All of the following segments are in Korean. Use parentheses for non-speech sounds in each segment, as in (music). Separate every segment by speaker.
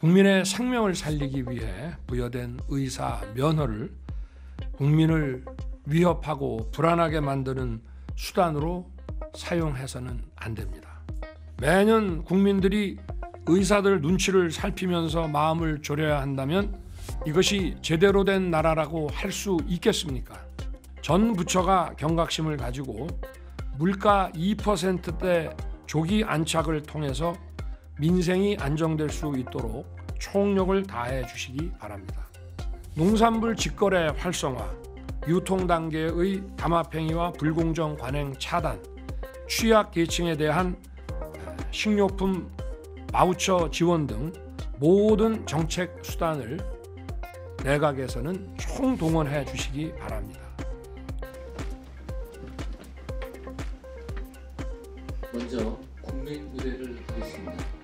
Speaker 1: 국민의 생명을 살리기 위해 부여된 의사 면허를 국민을 위협하고 불안하게 만드는 수단으로 사용해서는 안 됩니다. 매년 국민들이 의사들 눈치를 살피면서 마음을 졸여야 한다면 이것이 제대로 된 나라라고 할 수 있겠습니까? 전 부처가 경각심을 가지고 물가 2%대 조기 안착을 통해서 민생이 안정될 수 있도록 총력을 다해 주시기 바랍니다. 농산물 직거래 활성화, 유통 단계의 담합행위와 불공정 관행 차단, 취약 계층에 대한 아, 식료품 마우처 지원 등 모든 정책 수단을 내각에서는 총동원해 주시기 바랍니다. 먼저 국민 무대를 보겠습니다.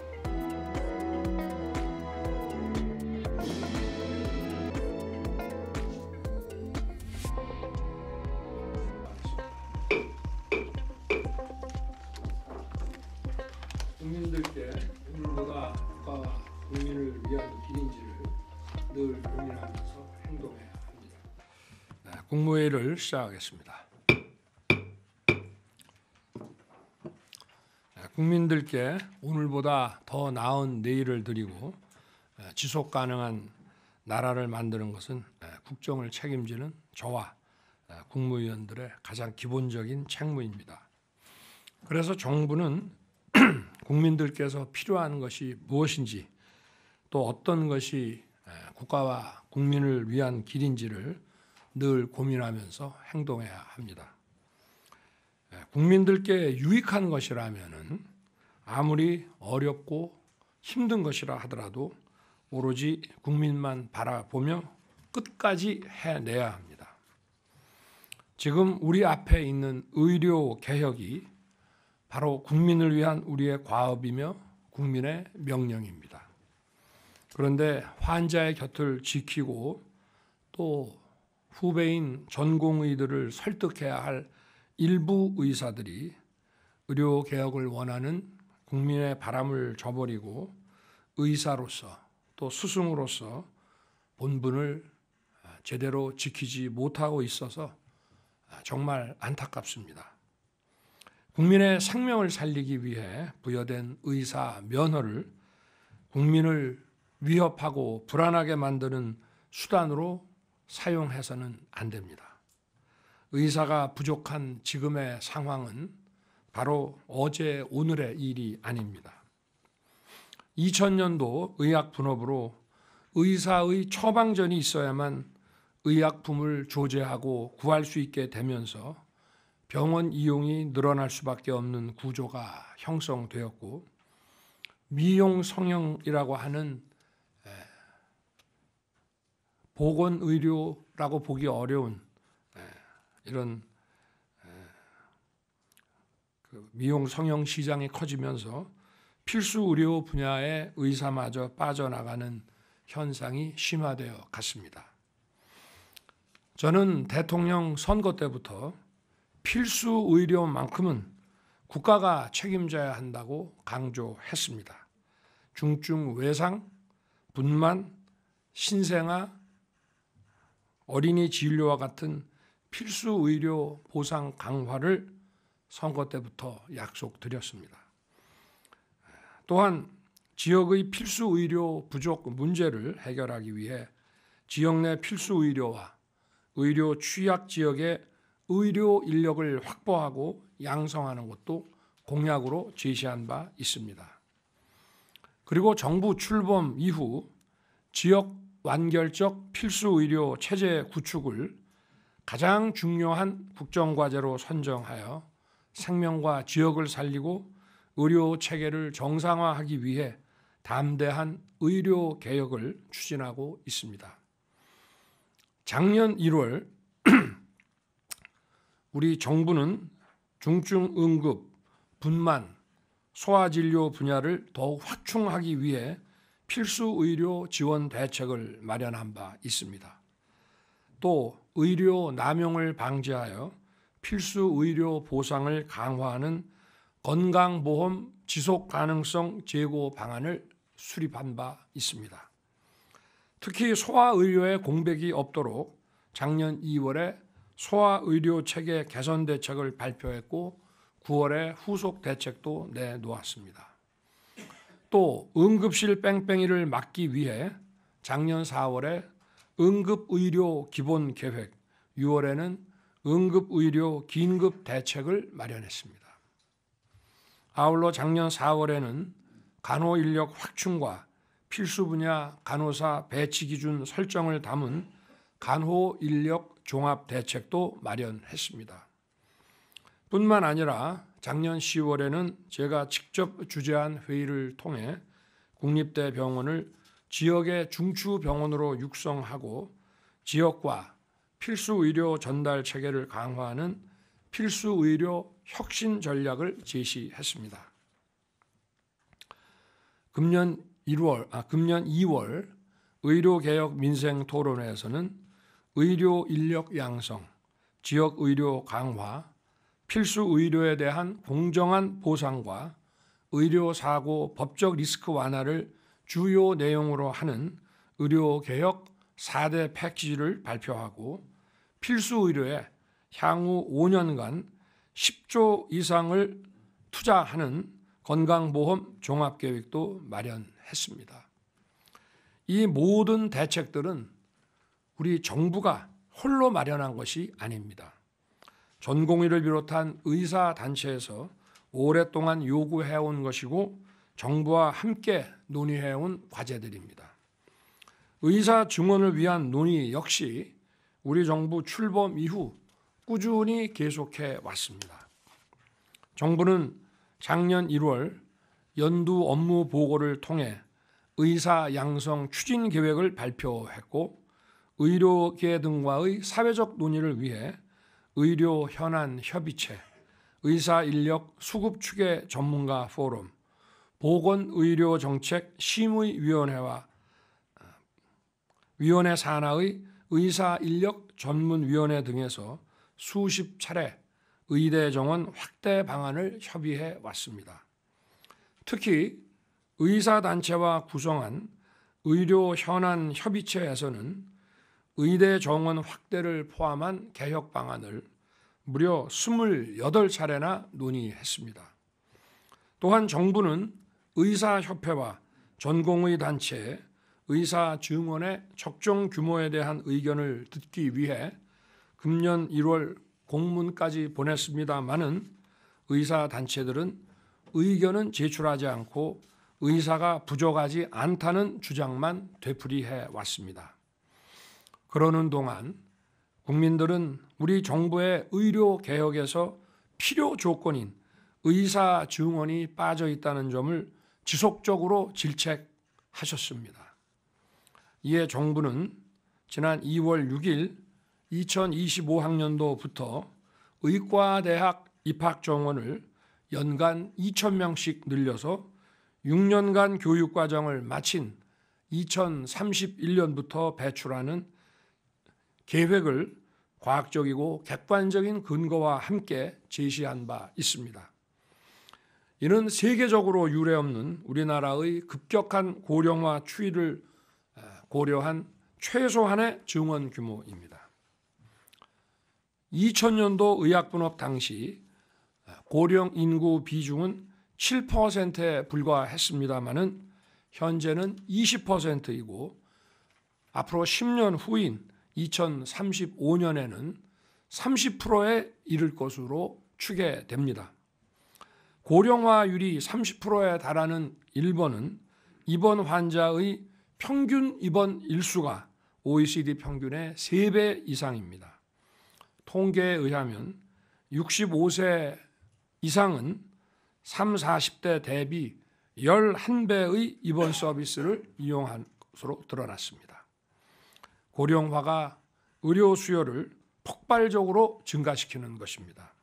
Speaker 1: 설교를 시작하겠습니다. 예, 국민들께 오늘보다 더 나은 내일을 드리고 예, 지속 가능한 나라를 만드는 것은 예, 국정을 책임지는 저와 국무위원들의 가장 기본적인 책무입니다. 그래서 정부는 (clears throat) 국민들께서 필요한 것이 무엇인지 또 어떤 것이 국가와 국민을 위한 길인지를 늘 고민하면서 행동해야 합니다. 예, 국민들께 유익한 것이라면은 아무리 어렵고 힘든 것이라 하더라도 오로지 국민만 바라보며 끝까지 해내야 합니다. 지금 우리 앞에 있는 의료 개혁이 바로 국민을 위한 우리의 과업이며 국민의 명령입니다. 그런데 환자의 곁을 지키고 또 후배인 전공의들을 설득해야 할 일부 의사들이 의료 개혁을 원하는 국민의 바람을 저버리고 의사로서 또 스승으로서 본분을 제대로 지키지 못하고 있어서 정말 안타깝습니다. 국민의 생명을 살리기 위해 부여된 의사 면허를 국민을 위협하고 불안하게 만드는 수단으로 사용해서는 안 됩니다. 의사가 부족한 지금의 상황은 바로 어제 오늘의 일이 아닙니다. 2000년도 의학 분업으로 의사의 처방전이 있어야만 의약품을 조제하고 구할 수 있게 되면서 병원 이용이 늘어날 수밖에 없는 구조가 형성되었고 미용 성형이라고 하는 보건 의료라고 보기 어려운 예, 이런 예, 그 미용 성형 시장이 커지면서 필수 의료 분야의 의사마저 빠져나가는 현상이 심화되어 갔습니다. 저는 대통령 선거 때부터 필수 의료만큼은 국가가 책임져야 한다고 강조했습니다. 중증 외상, 분만, 신생아, 어린이 진료와 같은 필수 의료 보상 강화를 선거 때부터 약속드렸습니다. 또한 지역의 필수 의료 부족 문제를 해결하기 위해 지역 내 필수 의료와 의료 취약 지역의 의료 인력을 확보하고 양성하는 것도 공약으로 제시한 바 있습니다. 그리고 정부 출범 이후 지역 완결적 필수 의료 체제 구축을 가장 중요한 국정과제로 선정하여 생명과 지역을 살리고 의료 체계를 정상화하기 위해 담대한 의료 개혁을 추진하고 있습니다. 작년 1월 (clears throat) 우리 정부는 중증 응급, 분만, 소아진료 분야를 더욱 확충하기 위해 필수 의료 지원 대책을 마련한 바 있습니다. 또 의료 남용을 방지하여 필수 의료 보상을 강화하는 건강보험 지속 가능성 제고 방안을 수립한 바 있습니다. 특히 소아의료의 공백이 없도록 작년 2월에 소아의료 체계 개선 대책을 발표했고 9월에 후속 대책도 내놓았습니다. 또 응급실 뺑뺑이를 막기 위해 작년 4월에 응급의료 기본 계획, 6월에는 응급의료 긴급 대책을 마련했습니다. 아울러 작년 4월에는 간호 인력 확충과 필수 분야 간호사 배치 기준 설정을 담은 간호 인력 종합 대책도 마련했습니다. 뿐만 아니라 작년 10월에는 제가 직접 주재한 회의를 통해 국립대 병원을 지역의 중추병원으로 육성하고 지역과 필수 의료 전달 체계를 강화하는 필수 의료 혁신 전략을 제시했습니다. 금년 1월, 아, 금년 2월 의료개혁 민생 토론회에서는 의료 인력 양성, 지역 의료 강화, 필수 의료에 대한 공정한 보상과 의료 사고 법적 리스크 완화를 주요 내용으로 하는 의료 개혁 4대 패키지를 발표하고 필수 의료에 향후 5년간 10조 이상을 투자하는 건강보험 종합계획도 마련했습니다. 이 모든 대책들은 우리 정부가 홀로 마련한 것이 아닙니다. 전공의를 비롯한 의사 단체에서 오랫동안 요구해온 것이고 정부와 함께 논의해온 과제들입니다. 의사 증원을 위한 논의 역시 우리 정부 출범 이후 꾸준히 계속해 왔습니다. 정부는 작년 1월 연두 업무 보고를 통해 의사 양성 추진 계획을 발표했고 의료계 등과의 사회적 논의를 위해 의료 현안 협의체, 의사 인력 수급 추계 전문가 포럼, 보건의료 정책 심의위원회와 아, 위원회 산하의 의사 인력 전문위원회 등에서 수십 차례 의대 정원 확대 방안을 협의해 왔습니다. 특히 의사단체와 구성한 의료 현안 협의체에서는 의대 정원 확대를 포함한 개혁 방안을 무려 28차례나 논의했습니다. 또한 정부는 의사협회와 전공의 단체, 의사 증원의 적정 규모에 대한 의견을 듣기 위해 금년 1월 공문까지 보냈습니다마는 의사 단체들은 의견은 제출하지 않고 의사가 부족하지 않다는 주장만 되풀이해 왔습니다. 그러는 동안 국민들은 우리 정부의 의료 개혁에서 필요 조건인 의사 증원이 빠져 있다는 점을 지속적으로 질책하셨습니다. 이에 정부는 지난 2월 6일 2025학년도부터 의과대학 입학 정원을 연간 2 0명씩 늘려서 6년간 교육과정을 마친 2031년부터 배출하는 계획을 과학적이고 객관적인 근거와 함께 제시한 바 있습니다. 이는 세계적으로 유례없는 우리나라의 급격한 고령화 추이를 고려한 최소한의 증원 규모입니다. 2000년도 의약분업 당시 고령 인구 비중은 7%에 불과했습니다마는 현재는 20%이고 앞으로 10년 후인 2035년에는 30%에 이를 것으로 추계됩니다. 고령화율이 30%에 달하는 일본은 입원 환자의 평균 입원 일수가 OECD 평균의 3배 이상입니다. 통계에 의하면 65세 이상은 3, 40대 대비 11배의 입원 서비스를 이용한 것으로 드러났습니다. 고령화가 의료 수요를 폭발적으로 증가시키는 것입니다.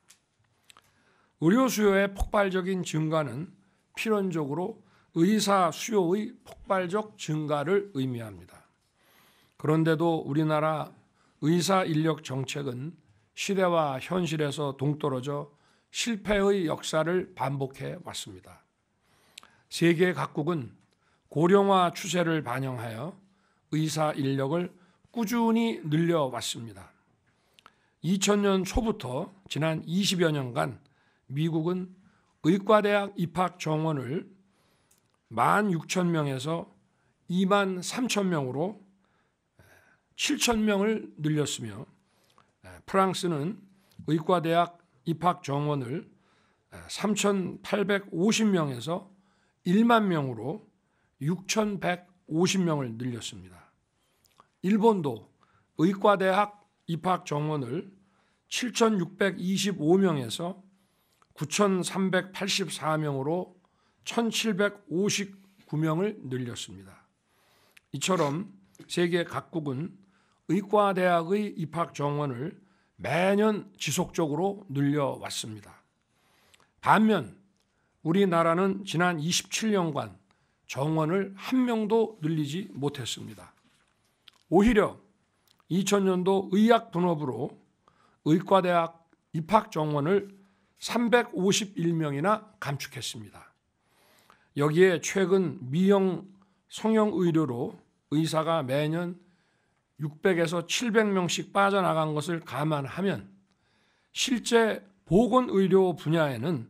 Speaker 1: 의료 수요의 폭발적인 증가는 필연적으로 의사 수요의 폭발적 증가를 의미합니다. 그런데도 우리나라 의사 인력 정책은 시대와 현실에서 동떨어져 실패의 역사를 반복해 왔습니다. 세계 각국은 고령화 추세를 반영하여 의사 인력을 꾸준히 늘려왔습니다. 2000년 초부터 지난 20여 년간 미국은 의과대학 입학 정원을 1 6 0명에서2 3 0명으로7 0명을 늘렸으며 프랑스는 의과대학 입학 정원을 3,850명에서 1만 명으로 6,150명을 늘렸습니다. 일본도 의과대학 입학 정원을 7,625명에서 9,384명으로 1,759명을 늘렸습니다. 이처럼 세계 각국은 의과대학의 입학 정원을 매년 지속적으로 늘려왔습니다. 반면 우리나라는 지난 27년간 정원을 한 명도 늘리지 못했습니다. 오히려 2000년도 의학 분업으로 의과대학 입학 정원을 351명이나 감축했습니다. 여기에 최근 미용 성형 의료로 의사가 매년 600에서 700명씩 빠져나간 것을 감안하면 실제 보건 의료 분야에는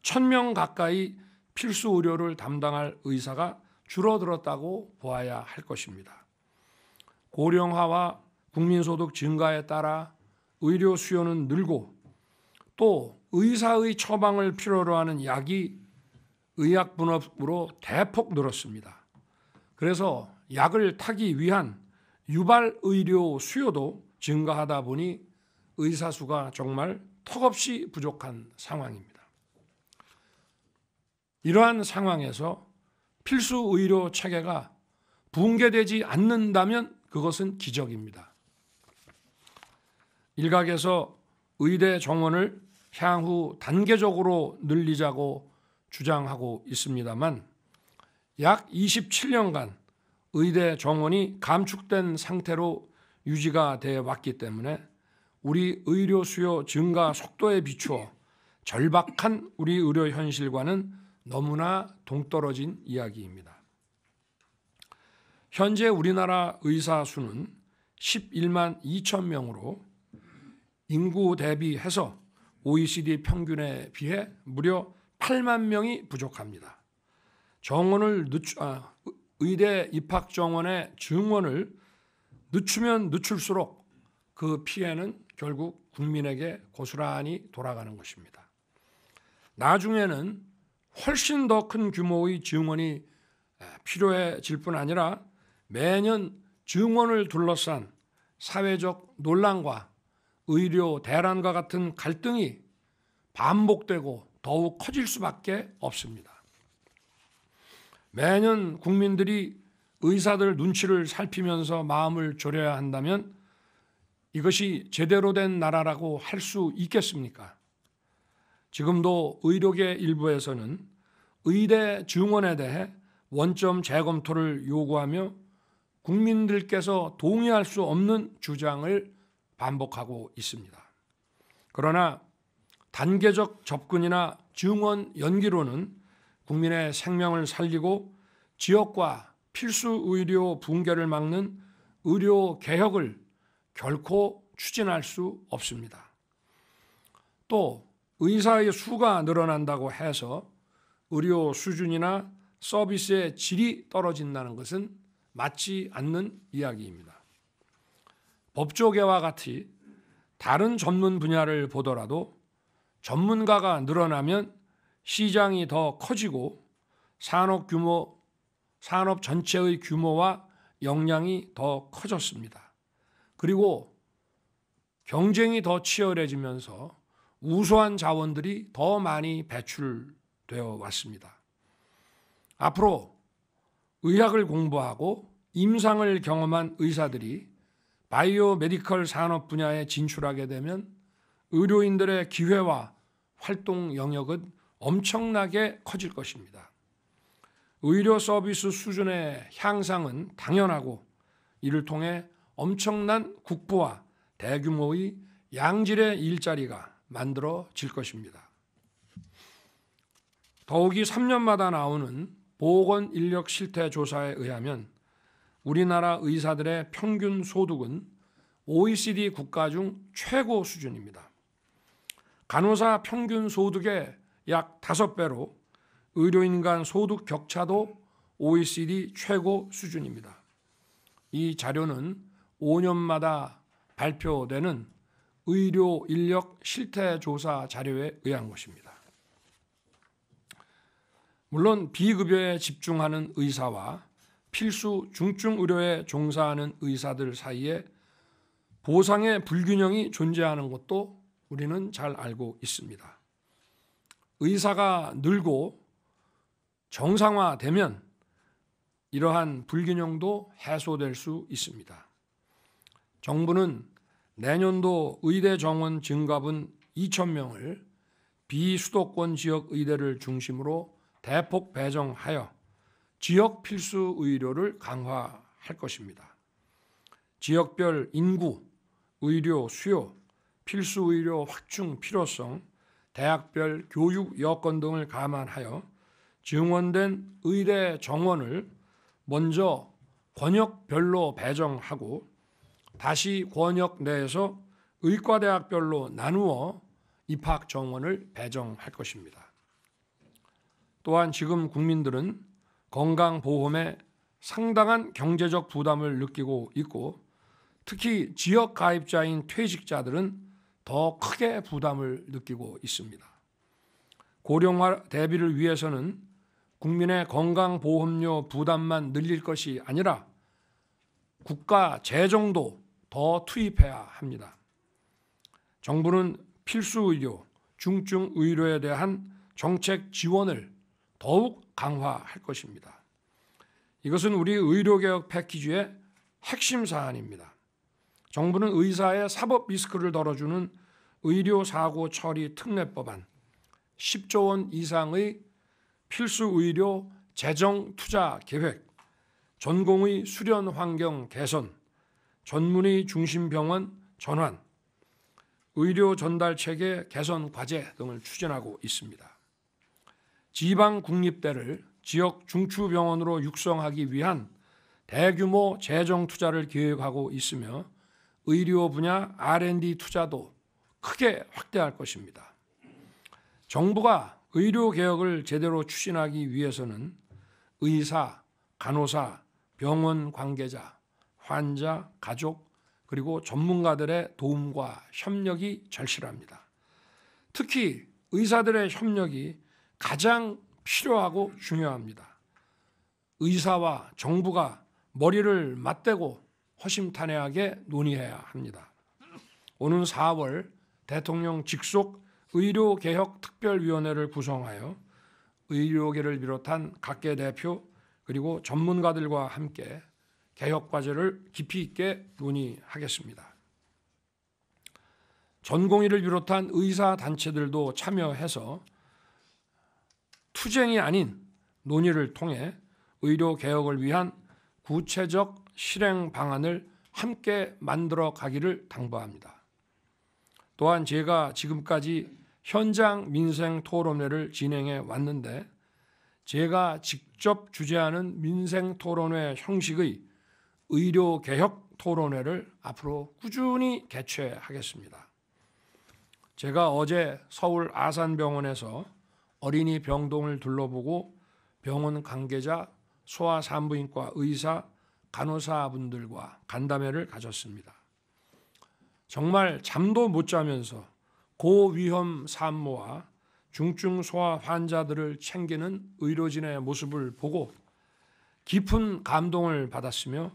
Speaker 1: 1000명 가까이 필수 의료를 담당할 의사가 줄어들었다고 보아야 할 것입니다. 고령화와 국민소득 증가에 따라 의료 수요는 늘고 또 의사의 처방을 필요로 하는 약이 의약 분업으로 대폭 늘었습니다. 그래서 약을 타기 위한 유발 의료 수요도 증가하다 보니 의사 수가 정말 턱없이 부족한 상황입니다. 이러한 상황에서 필수 의료 체계가 붕괴되지 않는다면 그것은 기적입니다. 일각에서 의대 정원을 향후 단계적으로 늘리자고 주장하고 있습니다만 약 27년간 의대 정원이 감축된 상태로 유지가 돼 왔기 때문에 우리 의료 수요 증가 속도에 비추어 절박한 우리 의료 현실과는 너무나 동떨어진 이야기입니다. 현재 우리나라 의사 수는 11만 2천 명으로 인구 대비해서 OECD 평균에 비해 무려 8만 명이 부족합니다. 정원을 늦추, 아, 의대 입학 정원의 증원을 늦추면 늦출수록 그 피해는 결국 국민에게 고스란히 돌아가는 것입니다. 나중에는 훨씬 더 큰 규모의 증원이 필요해질 뿐 아니라 매년 증언을 둘러싼 사회적 논란과 의료 대란과 같은 갈등이 반복되고 더욱 커질 수밖에 없습니다. 매년 국민들이 의사들 눈치를 살피면서 마음을 졸여야 한다면 이것이 제대로 된 나라라고 할 수 있겠습니까? 지금도 의료계 일부에서는 의대 증원에 대해 원점 재검토를 요구하며 국민들께서 동의할 수 없는 주장을 반복하고 있습니다. 그러나 단계적 접근이나 증원 연기로는 국민의 생명을 살리고 지역과 필수 의료 붕괴를 막는 의료 개혁을 결코 추진할 수 없습니다. 또 의사의 수가 늘어난다고 해서 의료 수준이나 서비스의 질이 떨어진다는 것은 맞지 않는 이야기입니다. 법조계와 같이 다른 전문 분야를 보더라도 전문가가 늘어나면 시장이 더 커지고 산업 규모, 산업 전체의 규모와 역량이 더 커졌습니다. 그리고 경쟁이 더 치열해지면서 우수한 자원들이 더 많이 배출되어 왔습니다. 앞으로 의학을 공부하고 임상을 경험한 의사들이 바이오 메디컬 산업 분야에 진출하게 되면 의료인들의 기회와 활동 영역은 엄청나게 커질 것입니다. 의료 서비스 수준의 향상은 당연하고 이를 통해 엄청난 국부와 대규모의 양질의 일자리가 만들어질 것입니다. 더욱이 3년마다 나오는 보건 인력 실태 조사에 의하면 우리나라 의사들의 평균 소득은 OECD 국가 중 최고 수준입니다. 간호사 평균 소득의 약 5배로 의료인 간 소득 격차도 OECD 최고 수준입니다. 이 자료는 5년마다 발표되는 의료 인력 실태 조사 자료에 의한 것입니다. 물론 비급여에 집중하는 의사와 필수 중증 의료에 종사하는 의사들 사이에 보상의 불균형이 존재하는 것도 우리는 잘 알고 있습니다. 의사가 늘고 정상화되면 이러한 불균형도 해소될 수 있습니다. 정부는 내년도 의대 정원 증가분 2 0명을 비수도권 지역 의대를 중심으로 대폭 배정하여 지역 필수 의료를 강화할 것입니다. 지역별 인구, 의료 수요, 필수 의료 확충 필요성, 대학별 교육 여건 등을 감안하여 증원된 의대 정원을 먼저 권역별로 배정하고 다시 권역 내에서 의과대학별로 나누어 입학 정원을 배정할 것입니다. 또한 지금 국민들은 건강보험에 상당한 경제적 부담을 느끼고 있고 특히 지역 가입자인 퇴직자들은 더 크게 부담을 느끼고 있습니다. 고령화 대비를 위해서는 국민의 건강보험료 부담만 늘릴 것이 아니라 국가 재정도 더 투입해야 합니다. 정부는 필수 의료, 중증 의료에 대한 정책 지원을 더욱 강화할 것입니다. 이것은 우리 의료개혁 패키지의 핵심 사안입니다. 정부는 의사의 사법 리스크를 덜어주는 의료사고 처리 특례법안 10조 원 이상의 필수 의료 재정 투자 계획, 전공의 수련 환경 개선, 전문의 중심 병원 전환, 의료 전달 체계 개선 과제 등을 추진하고 있습니다. 지방 국립대를 지역 중추병원으로 육성하기 위한 대규모 재정 투자를 계획하고 있으며 의료 분야 R&D 투자도 크게 확대할 것입니다. 정부가 의료 개혁을 제대로 추진하기 위해서는 의사, 간호사, 병원 관계자, 환자, 가족, 그리고 전문가들의 도움과 협력이 절실합니다. 특히 의사들의 협력이 가장 필요하고 중요합니다. 의사와 정부가 머리를 맞대고 허심탄회하게 논의해야 합니다. 오는 4월 대통령 직속 의료개혁특별위원회를 구성하여 의료계를 비롯한 각계 대표 그리고 전문가들과 함께 개혁 과제를 깊이 있게 논의하겠습니다. 전공의를 비롯한 의사 단체들도 참여해서 투쟁이 아닌 논의를 통해 의료 개혁을 위한 구체적 실행 방안을 함께 만들어 가기를 당부합니다. 또한 제가 지금까지 현장 민생 토론회를 진행해 왔는데 제가 직접 주재하는 민생 토론회 형식의 의료 개혁 토론회를 앞으로 꾸준히 개최하겠습니다. 제가 어제 서울 아산병원에서 어린이 병동을 둘러보고 병원 관계자, 소아산부인과 의사, 간호사분들과 간담회를 가졌습니다. 정말 잠도 못 자면서 고위험 산모와 중증 소아 환자들을 챙기는 의료진의 모습을 보고 깊은 감동을 받았으며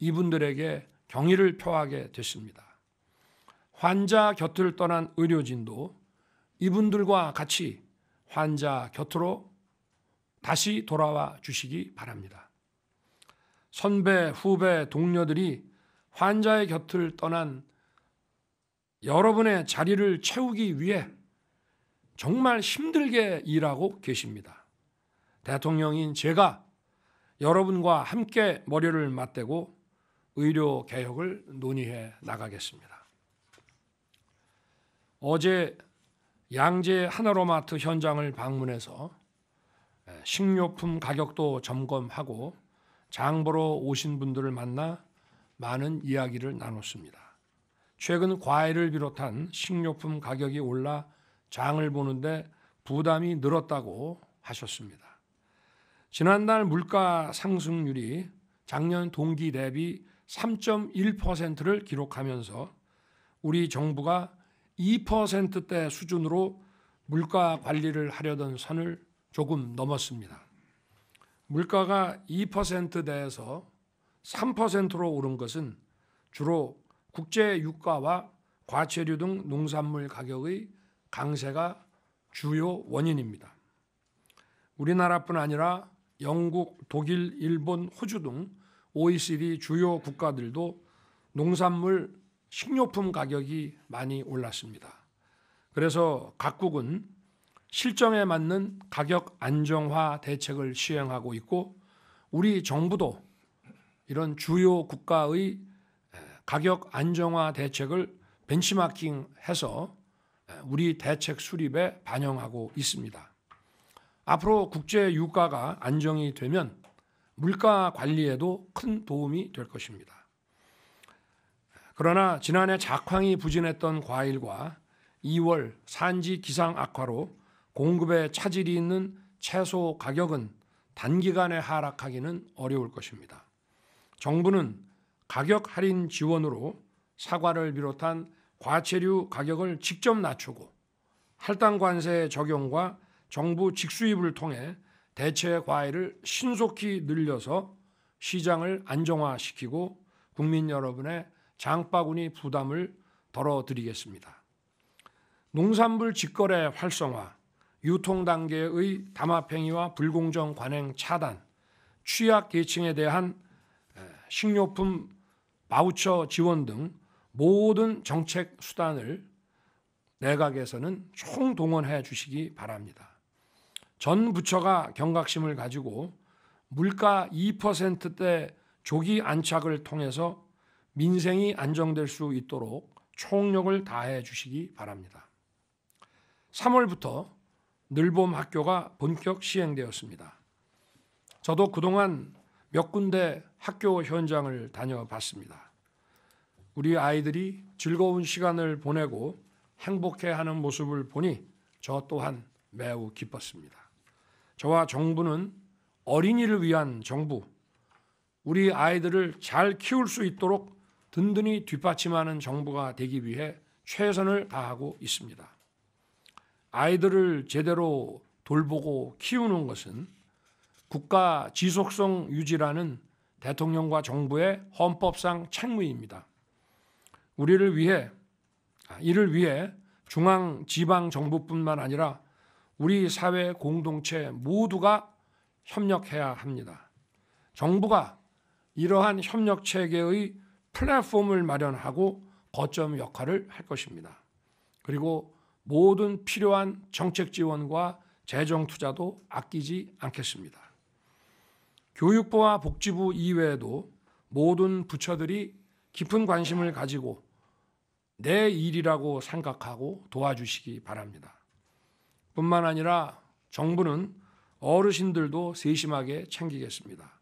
Speaker 1: 이분들에게 경의를 표하게 됐습니다. 환자 곁을 떠난 의료진도 이분들과 같이 환자 곁으로 다시 돌아와 주시기 바랍니다. 선배, 후배, 동료들이 환자의 곁을 떠난 여러분의 자리를 채우기 위해 정말 힘들게 일하고 계십니다. 대통령인 제가 여러분과 함께 머리를 맞대고 의료 개혁을 논의해 나가겠습니다. 어제 양재 하나로마트 현장을 방문해서 식료품 가격도 점검하고 장보러 오신 분들을 만나 많은 이야기를 나눴습니다. 최근 과일을 비롯한 식료품 가격이 올라 장을 보는데 부담이 늘었다고 하셨습니다. 지난달 물가 상승률이 작년 동기 대비 3.1%를 기록하면서 우리 정부가 2%대 수준으로 물가 관리를 하려던 선을 조금 넘었습니다. 물가가 2%대에서 3%로 오른 것은 주로 국제 유가와 과체류 등 농산물 가격의 강세가 주요 원인입니다. 우리나라뿐 아니라 영국, 독일, 일본, 호주 등 OECD 주요 국가들도 농산물 식료품 가격이 많이 올랐습니다. 그래서 각국은 실정에 맞는 가격 안정화 대책을 시행하고 있고 우리 정부도 이런 주요 국가의 가격 안정화 대책을 벤치마킹해서 우리 대책 수립에 반영하고 있습니다. 앞으로 국제 유가가 안정이 되면 물가 관리에도 큰 도움이 될 것입니다. 그러나 지난해 작황이 부진했던 과일과 2월 산지 기상 악화로 공급에 차질이 있는 채소 가격은 단기간에 하락하기는 어려울 것입니다. 정부는 가격 할인 지원으로 사과를 비롯한 과체류 가격을 직접 낮추고 할당 관세 적용과 정부 직수입을 통해 대체 과일을 신속히 늘려서 시장을 안정화시키고 국민 여러분의 장바구니 부담을 덜어드리겠습니다. 농산물 직거래 활성화, 유통 단계의 담합행위와 불공정 관행 차단, 취약 계층에 대한 식료품 바우처 지원 등 모든 정책 수단을 내각에서는 총동원해 주시기 바랍니다. 전 부처가 경각심을 가지고 물가 2%대 조기 안착을 통해서 민생이 안정될 수 있도록 총력을 다해 주시기 바랍니다. 3월부터 늘봄 학교가 본격 시행되었습니다. 저도 그동안 몇 군데 학교 현장을 다녀봤습니다. 우리 아이들이 즐거운 시간을 보내고 행복해하는 모습을 보니 저 또한 매우 기뻤습니다. 저와 정부는 어린이를 위한 정부, 우리 아이들을 잘 키울 수 있도록 든든히 뒷받침하는 정부가 되기 위해 최선을 다하고 있습니다. 아이들을 제대로 돌보고 키우는 것은 국가 지속성 유지라는 대통령과 정부의 헌법상 책무입니다. 우리를 위해 아, 이를 위해 중앙 지방 정부뿐만 아니라 우리 사회 공동체 모두가 협력해야 합니다. 정부가 이러한 협력 체계의 플랫폼을 마련하고 거점 역할을 할 것입니다. 그리고 모든 필요한 정책 지원과 재정 투자도 아끼지 않겠습니다. 교육부와 복지부 이외에도 모든 부처들이 깊은 관심을 가지고 내 일이라고 생각하고 도와주시기 바랍니다. 뿐만 아니라 정부는 어르신들도 세심하게 챙기겠습니다.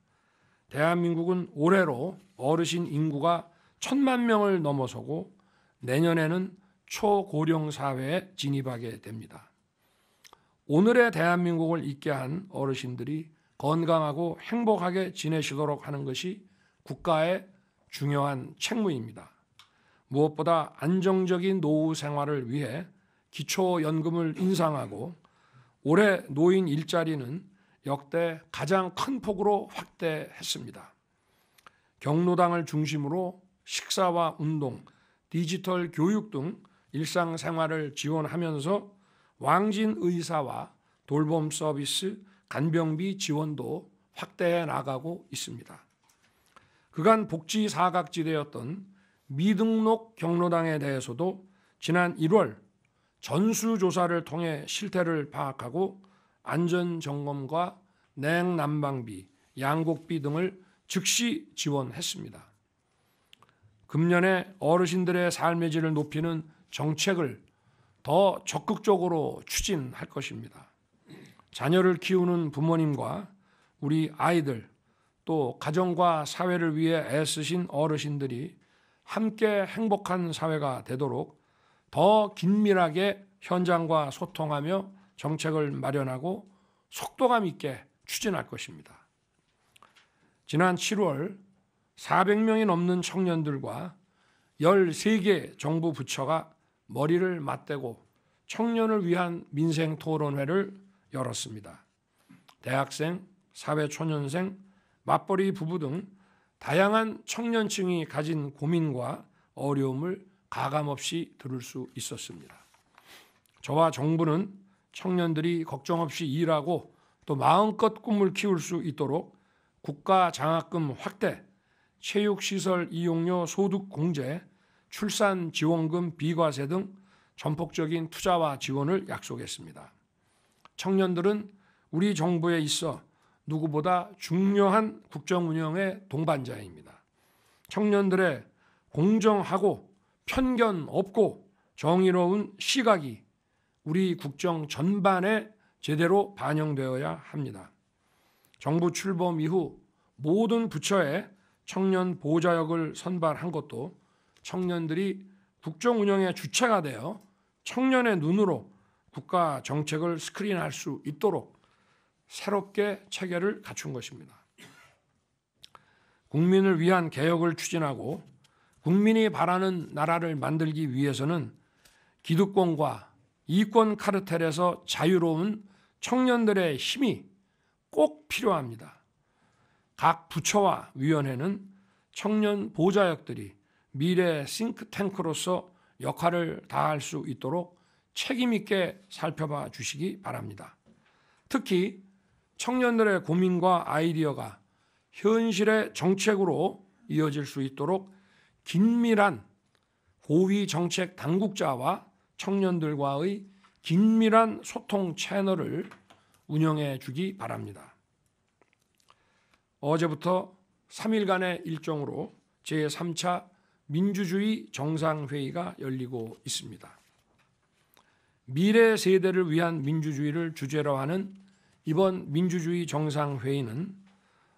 Speaker 1: 대한민국은 올해로 어르신 인구가 천만 명을 넘어서고 내년에는 초고령 사회에 진입하게 됩니다. 오늘의 대한민국을 있게 한 어르신들이 건강하고 행복하게 지내시도록 하는 것이 국가의 중요한 책무입니다. 무엇보다 안정적인 노후 생활을 위해 기초연금을 인상하고 올해 노인 일자리는 역대 가장 큰 폭으로 확대했습니다. 경로당을 중심으로 식사와 운동, 디지털 교육 등 일상생활을 지원하면서 왕진 의사와 돌봄 서비스, 간병비 지원도 확대해 나가고 있습니다. 그간 복지 사각지대였던 미등록 경로당에 대해서도 지난 1월 전수조사를 통해 실태를 파악하고 안전 점검과 냉난방비, 양곡비 등을 즉시 지원했습니다. 금년에 어르신들의 삶의 질을 높이는 정책을 더 적극적으로 추진할 것입니다. 자녀를 키우는 부모님과 우리 아이들 또 가정과 사회를 위해 애쓰신 어르신들이 함께 행복한 사회가 되도록 더 긴밀하게 현장과 소통하며 정책을 마련하고 속도감 있게 추진할 것입니다. 지난 7월 400명이 넘는 청년들과 13개 정부 부처가 머리를 맞대고 청년을 위한 민생 토론회를 열었습니다. 대학생, 사회초년생, 맞벌이 부부 등 다양한 청년층이 가진 고민과 어려움을 가감없이 들을 수 있었습니다. 저와 정부는 청년들이 걱정 없이 일하고 또 마음껏 꿈을 키울 수 있도록 국가 장학금 확대, 체육시설 이용료 소득 공제, 출산 지원금 비과세 등 전폭적인 투자와 지원을 약속했습니다. 청년들은 우리 정부에 있어 누구보다 중요한 국정 운영의 동반자입니다. 청년들의 공정하고 편견 없고 정의로운 시각이 우리 국정 전반에 제대로 반영되어야 합니다. 정부 출범 이후 모든 부처에 청년 보좌역을 선발한 것도 청년들이 국정 운영의 주체가 되어 청년의 눈으로 국가 정책을 스크린할 수 있도록 새롭게 체계를 갖춘 것입니다. 국민을 위한 개혁을 추진하고 국민이 바라는 나라를 만들기 위해서는 기득권과 이권 카르텔에서 자유로운 청년들의 힘이 꼭 필요합니다. 각 부처와 위원회는 청년 보좌역들이 미래 싱크탱크로서 역할을 다할 수 있도록 책임있게 살펴봐 주시기 바랍니다. 특히 청년들의 고민과 아이디어가 현실의 정책으로 이어질 수 있도록 긴밀한 고위 정책 당국자와 청년들과의 긴밀한 소통 채널을 운영해 주기 바랍니다. 어제부터 3일간의 일정으로 제3차 민주주의 정상회의가 열리고 있습니다. 미래 세대를 위한 민주주의를 주제로 하는 이번 민주주의 정상회의는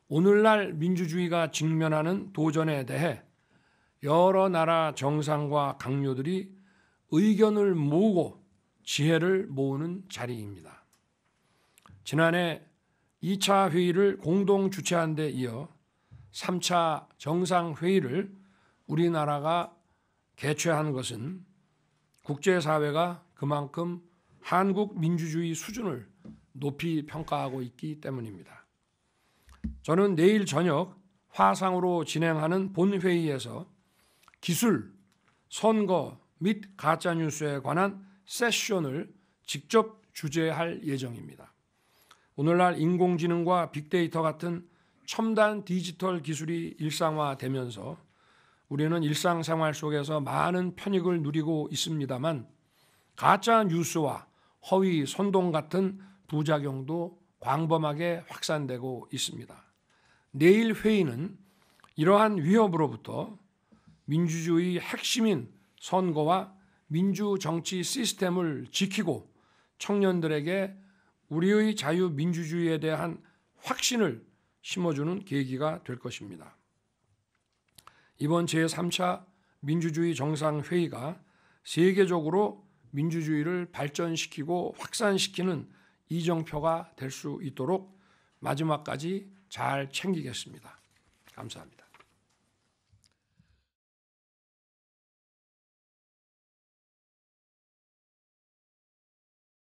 Speaker 1: 오늘날 민주주의가 직면하는 도전에 대해 여러 나라 정상과 강요들이 의견을 모으고 지혜를 모으는 자리입니다. 지난해 2차 회의를 공동 주최한 데 이어 3차 정상회의를 우리나라가 개최한 것은 국제사회가 그만큼 한국 민주주의 수준을 높이 평가하고 있기 때문입니다. 저는 내일 저녁 화상으로 진행하는 본회의에서 기술, 선거, 및 가짜 뉴스에 관한 세션을 직접 주재할 예정입니다. 오늘날 인공지능과 빅데이터 같은 첨단 디지털 기술이 일상화되면서 우리는 일상생활 속에서 많은 편익을 누리고 있습니다만 가짜 뉴스와 허위 선동 같은 부작용도 광범하게 확산되고 있습니다. 내일 회의는 이러한 위협으로부터 민주주의 핵심인 선거와 민주 정치 시스템을 지키고 청년들에게 우리의 자유민주주의에 대한 확신을 심어주는 계기가 될 것입니다. 이번 제3차 민주주의 정상회의가 세계적으로 민주주의를 발전시키고 확산시키는 이정표가 될 수 있도록 마지막까지 잘 챙기겠습니다. 감사합니다.